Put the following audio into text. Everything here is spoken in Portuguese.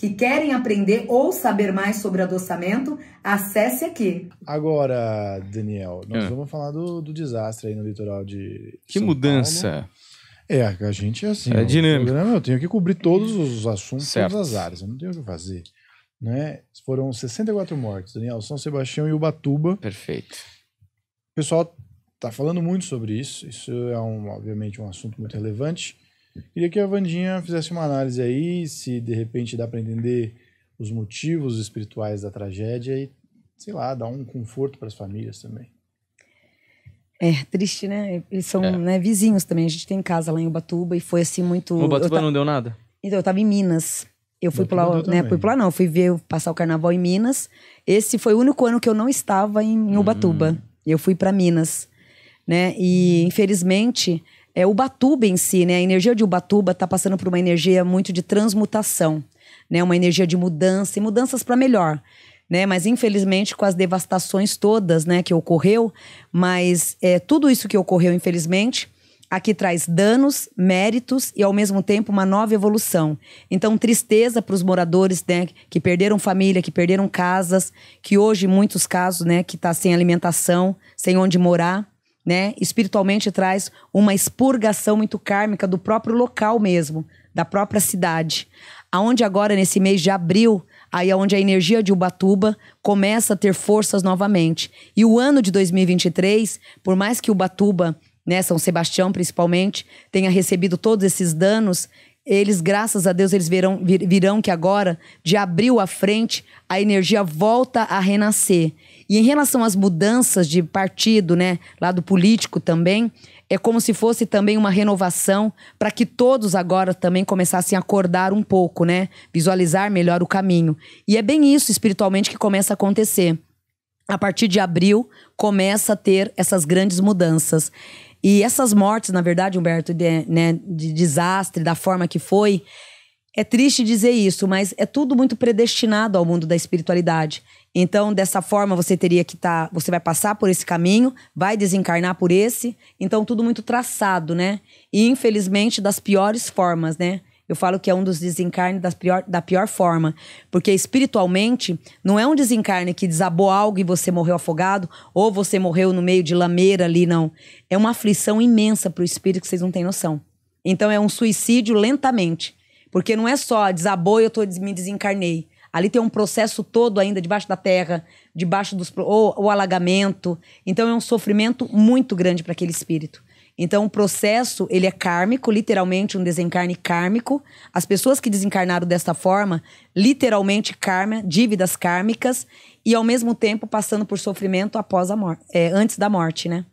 que querem aprender ou saber mais sobre adoçamento, acesse aqui. Agora, Daniel, nós ah. vamos falar do, do, desastre aí no litoral de. Que São mudança! Paulo. É, a gente é assim. É dinâmico. Eu tenho que cobrir todos os assuntos, certo. todas as áreas. Eu não tenho o que fazer. Né? Foram 64 mortes, Daniel, São Sebastião e Ubatuba. Perfeito. O pessoal tá falando muito sobre isso. Isso é, um, obviamente, um assunto muito relevante. Queria que a Vandinha fizesse uma análise aí, se de repente dá para entender os motivos espirituais da tragédia e, sei lá, dar um conforto para as famílias também. É, triste, né? Eles são é. né, vizinhos também. A gente tem casa lá em Ubatuba e foi assim muito. Ubatuba ta... não deu nada? Então, eu tava em Minas. Eu fui pular, né? Fui pular, não. Fui ver passar o carnaval em Minas. Esse foi o único ano que eu não estava em, em Ubatuba. Hum. Eu fui para Minas, né? E hum. infelizmente é, Ubatuba em si, né? A energia de Ubatuba está passando por uma energia muito de transmutação, né? Uma energia de mudança e mudanças para melhor, né? Mas infelizmente com as devastações todas, né, que ocorreu, mas é, tudo isso que ocorreu, infelizmente, aqui traz danos, méritos e ao mesmo tempo uma nova evolução. Então, tristeza para os moradores, né, que perderam família, que perderam casas, que hoje em muitos casos, né, que está sem alimentação, sem onde morar né? Espiritualmente traz uma expurgação muito kármica do próprio local mesmo, da própria cidade. Aonde agora nesse mês de abril, aí aonde é a energia de Ubatuba começa a ter forças novamente. E o ano de 2023, por mais que Ubatuba né, São Sebastião principalmente, tenha recebido todos esses danos, eles, graças a Deus, eles vir, virão que agora, de abril à frente, a energia volta a renascer. E em relação às mudanças de partido, né, lado político também, é como se fosse também uma renovação para que todos agora também começassem a acordar um pouco, né, visualizar melhor o caminho. E é bem isso espiritualmente que começa a acontecer. A partir de abril começa a ter essas grandes mudanças. E essas mortes, na verdade, Humberto, de, né, de desastre, da forma que foi, é triste dizer isso, mas é tudo muito predestinado ao mundo da espiritualidade. Então, dessa forma, você teria que estar. Tá, você vai passar por esse caminho, vai desencarnar por esse. Então, tudo muito traçado, né? E infelizmente, das piores formas, né? Eu falo que é um dos desencarnes da pior, da pior forma. Porque espiritualmente, não é um desencarne que desabou algo e você morreu afogado, ou você morreu no meio de lameira ali, não. É uma aflição imensa para o espírito que vocês não têm noção. Então é um suicídio lentamente. Porque não é só ah, desabou e eu tô, me desencarnei. Ali tem um processo todo ainda debaixo da terra, debaixo dos ou o alagamento. Então é um sofrimento muito grande para aquele espírito. Então, o processo, ele é kármico, literalmente um desencarne kármico. As pessoas que desencarnaram desta forma, literalmente karma, dívidas kármicas e ao mesmo tempo passando por sofrimento após a morte, é, antes da morte, né?